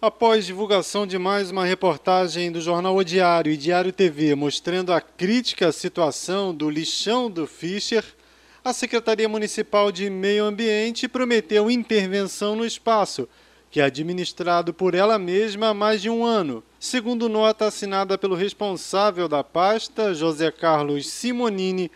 Após divulgação de mais uma reportagem do jornal O Diário e Diário TV mostrando a crítica situação do lixão do Fischer, a Secretaria Municipal de Meio Ambiente prometeu intervenção no espaço, que é administrado por ela mesma há mais de um ano. Segundo nota assinada pelo responsável da pasta, José Carlos Simonini,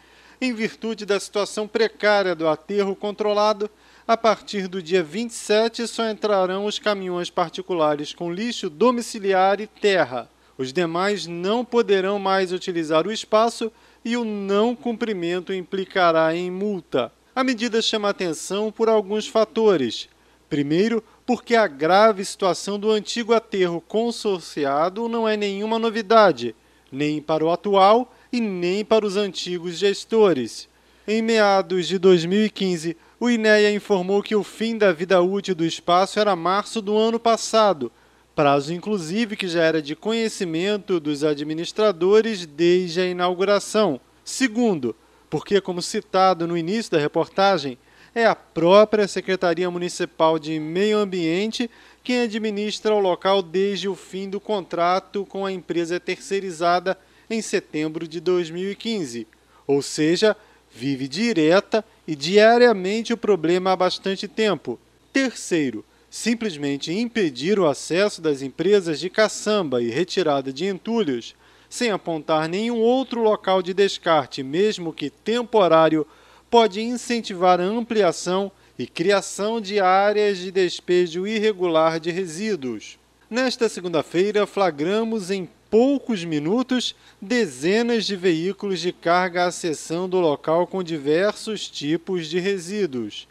em virtude da situação precária do aterro controlado, a partir do dia 27 só entrarão os caminhões particulares com lixo domiciliar e terra. Os demais não poderão mais utilizar o espaço e o não cumprimento implicará em multa. A medida chama atenção por alguns fatores. Primeiro, porque a grave situação do antigo aterro consorciado não é nenhuma novidade, nem para o atual e nem para os antigos gestores. Em meados de 2015, o INEA informou que o fim da vida útil do espaço era março do ano passado, prazo inclusive que já era de conhecimento dos administradores desde a inauguração. Segundo, porque, como citado no início da reportagem, é a própria Secretaria Municipal de Meio Ambiente quem administra o local desde o fim do contrato com a empresa terceirizada em setembro de 2015, ou seja, vive direta e diariamente o problema há bastante tempo. Terceiro, simplesmente impedir o acesso das empresas de caçamba e retirada de entulhos, sem apontar nenhum outro local de descarte, mesmo que temporário, pode incentivar a ampliação e criação de áreas de despejo irregular de resíduos. Nesta segunda-feira, flagramos em poucos minutos, dezenas de veículos de carga acessando o local com diversos tipos de resíduos.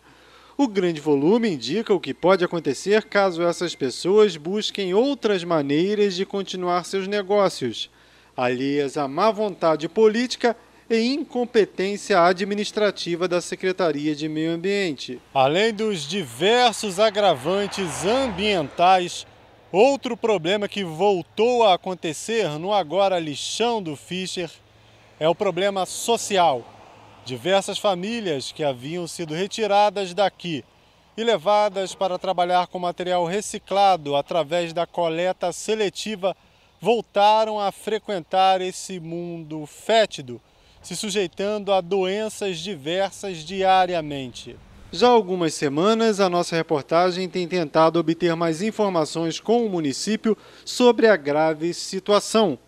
O grande volume indica o que pode acontecer caso essas pessoas busquem outras maneiras de continuar seus negócios, alias à má vontade política e incompetência administrativa da Secretaria de Meio Ambiente. Além dos diversos agravantes ambientais, Outro problema que voltou a acontecer no agora lixão do Fischer é o problema social. Diversas famílias que haviam sido retiradas daqui e levadas para trabalhar com material reciclado através da coleta seletiva voltaram a frequentar esse mundo fétido, se sujeitando a doenças diversas diariamente. Já há algumas semanas, a nossa reportagem tem tentado obter mais informações com o município sobre a grave situação.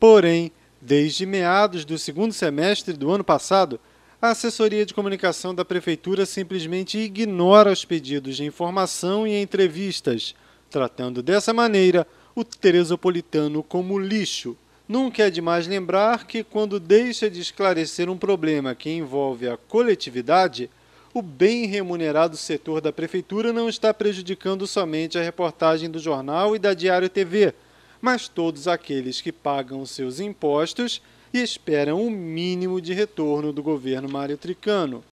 Porém, desde meados do segundo semestre do ano passado, a assessoria de comunicação da prefeitura simplesmente ignora os pedidos de informação e entrevistas, tratando dessa maneira o teresopolitano como lixo. Nunca é demais lembrar que, quando deixa de esclarecer um problema que envolve a coletividade, o bem remunerado setor da prefeitura não está prejudicando somente a reportagem do jornal e da Diário TV, mas todos aqueles que pagam seus impostos e esperam o um mínimo de retorno do governo Mário Tricano.